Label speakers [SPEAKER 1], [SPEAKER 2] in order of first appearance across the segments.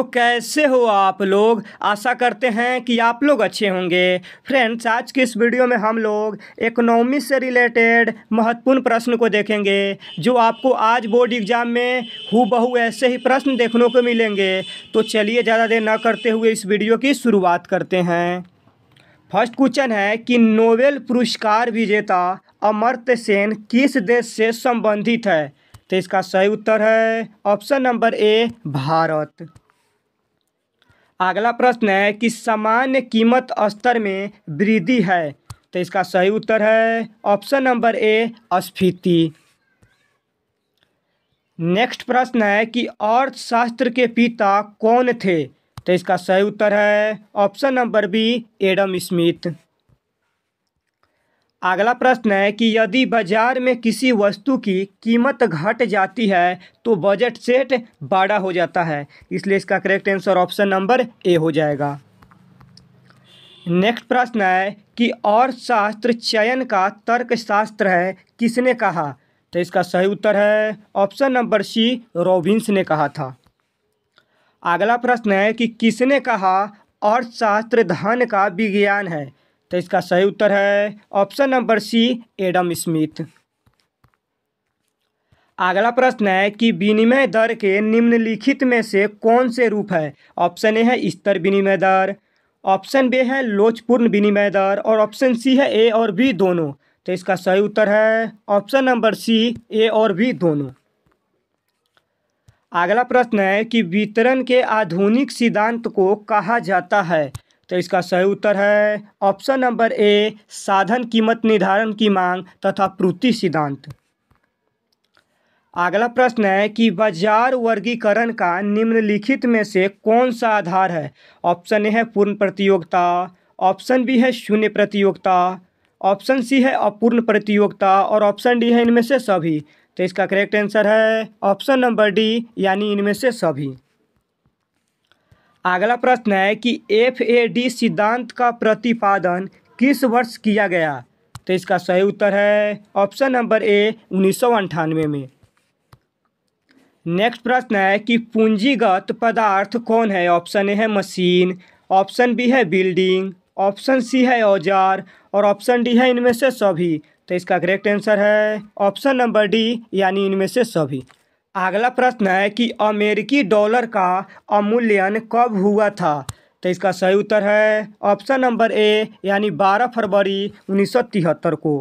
[SPEAKER 1] तो कैसे हो आप लोग आशा करते हैं कि आप लोग अच्छे होंगे फ्रेंड्स आज की इस वीडियो में हम लोग इकोनॉमी से रिलेटेड महत्वपूर्ण प्रश्न को देखेंगे जो आपको आज बोर्ड एग्जाम में हु बहु ऐसे ही प्रश्न देखने को मिलेंगे तो चलिए ज़्यादा देर ना करते हुए इस वीडियो की शुरुआत करते हैं फर्स्ट क्वेश्चन है कि नोबेल पुरस्कार विजेता अमर्त्य सेन किस देश से संबंधित है तो इसका सही उत्तर है ऑप्शन नंबर ए भारत अगला प्रश्न है कि सामान्य कीमत स्तर में वृद्धि है तो इसका सही उत्तर है ऑप्शन नंबर ए स्फीति नेक्स्ट प्रश्न है कि अर्थशास्त्र के पिता कौन थे तो इसका सही उत्तर है option number B Adam Smith अगला प्रश्न है कि यदि बाजार में किसी वस्तु की कीमत घट जाती है तो बजट सेट बड़ा हो जाता है इसलिए इसका correct answer option number A हो जाएगा नेक्स्ट प्रश्न है कि और शास्त्र चयन का तर्क शास्त्र है किसने कहा तो इसका सही उत्तर है ऑप्शन नंबर सी रॉबिन्स ने कहा था अगला प्रश्न है कि किसने कहा अर्थशास्त्र धन का विज्ञान है तो इसका सही उत्तर है option number C Adam Smith अगला प्रश्न है कि विनिमय दर के निम्नलिखित में से कौन से रूप है ऑप्शन ए है स्तर विनिमय दर ऑप्शन बी है लोचपूर्ण विनिमय दर और ऑप्शन सी है ए और बी दोनों तो इसका सही उत्तर है ऑप्शन नंबर सी ए और बी दोनों अगला प्रश्न है कि वितरण के आधुनिक सिद्धांत को कहा जाता है तो इसका सही उत्तर है ऑप्शन नंबर ए साधन कीमत निर्धारण की मांग तथा पूर्ति सिद्धांत अगला प्रश्न है कि बाजार वर्गीकरण का निम्नलिखित में से कौन सा आधार है ऑप्शन ए है पूर्ण प्रतियोगिता ऑप्शन बी है शून्य प्रतियोगिता ऑप्शन सी है अपूर्ण प्रतियोगिता और ऑप्शन डी है इनमें से सभी तो इसका करेक्ट आंसर है ऑप्शन नंबर डी यानी इनमें से सभी अगला प्रश्न है कि एफ ए डी सिद्धांत का प्रतिपादन किस वर्ष किया गया तो इसका सही उत्तर है ऑप्शन नंबर ए उन्नीस में नेक्स्ट प्रश्न है कि पूंजीगत पदार्थ कौन है ऑप्शन ए है मशीन ऑप्शन बी है बिल्डिंग ऑप्शन सी है औजार और ऑप्शन डी है इनमें से सभी तो इसका करेक्ट आंसर है ऑप्शन नंबर डी यानी इनमें से सभी अगला प्रश्न है कि अमेरिकी डॉलर का अमूल्यन कब हुआ था तो इसका सही उत्तर है ऑप्शन नंबर ए यानी 12 फरवरी उन्नीस को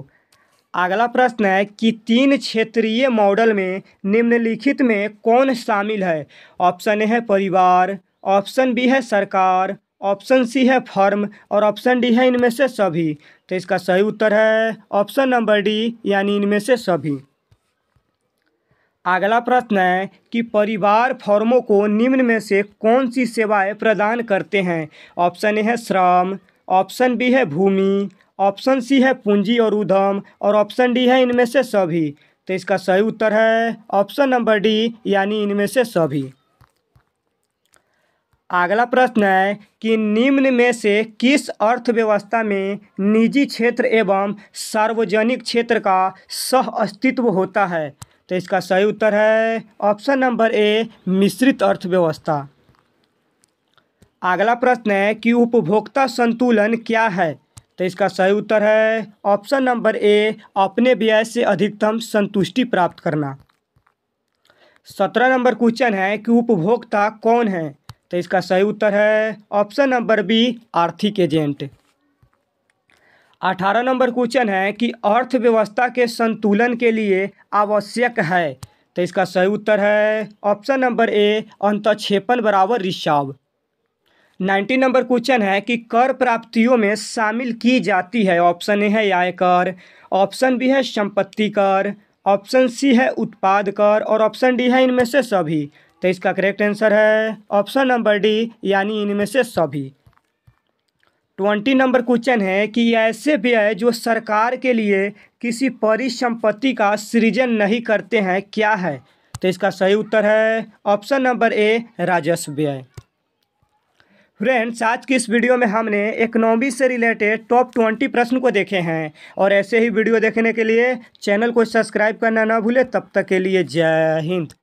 [SPEAKER 1] अगला प्रश्न है कि तीन क्षेत्रीय मॉडल में निम्नलिखित में कौन शामिल है ऑप्शन ए है परिवार ऑप्शन बी है सरकार ऑप्शन सी है फर्म और ऑप्शन डी है इनमें से सभी तो इसका सही उत्तर है ऑप्शन नंबर डी यानी इनमें से सभी अगला प्रश्न है कि परिवार फॉर्मों को निम्न में से कौन सी सेवाएं प्रदान करते हैं ऑप्शन ए है श्रम ऑप्शन बी है भूमि ऑप्शन सी है पूंजी और उद्यम और ऑप्शन डी है इनमें से सभी तो इसका सही उत्तर है ऑप्शन नंबर डी यानी इनमें से सभी अगला प्रश्न है कि निम्न में से किस अर्थव्यवस्था में निजी क्षेत्र एवं सार्वजनिक क्षेत्र का सह अस्तित्व होता है तो इसका सही उत्तर है ऑप्शन नंबर ए मिश्रित अर्थव्यवस्था अगला प्रश्न है कि उपभोक्ता संतुलन क्या है तो इसका सही उत्तर है ऑप्शन नंबर ए अपने व्यय से अधिकतम संतुष्टि प्राप्त करना सत्रह नंबर क्वेश्चन है कि उपभोक्ता कौन है तो इसका सही उत्तर है ऑप्शन नंबर बी आर्थिक एजेंट अठारह नंबर क्वेश्चन है कि अर्थव्यवस्था के संतुलन के लिए आवश्यक है तो इसका सही उत्तर है ऑप्शन नंबर ए अंतक्षेपण बराबर रिसाव नाइन्टीन नंबर क्वेश्चन है कि कर प्राप्तियों में शामिल की जाती है ऑप्शन ए है आयकर ऑप्शन बी है संपत्ति कर ऑप्शन सी है उत्पाद कर और ऑप्शन डी है इनमें से सभी तो इसका करेक्ट आंसर है ऑप्शन नंबर डी यानी इनमें से सभी ट्वेंटी नंबर क्वेश्चन है कि ऐसे व्यय जो सरकार के लिए किसी परिसंपत्ति का सृजन नहीं करते हैं क्या है तो इसका सही उत्तर है ऑप्शन नंबर ए राजस्व व्यय फ्रेंड्स आज की इस वीडियो में हमने इकोनॉमी से रिलेटेड टॉप ट्वेंटी प्रश्न को देखे हैं और ऐसे ही वीडियो देखने के लिए चैनल को सब्सक्राइब करना ना भूले तब तक के लिए जय हिंद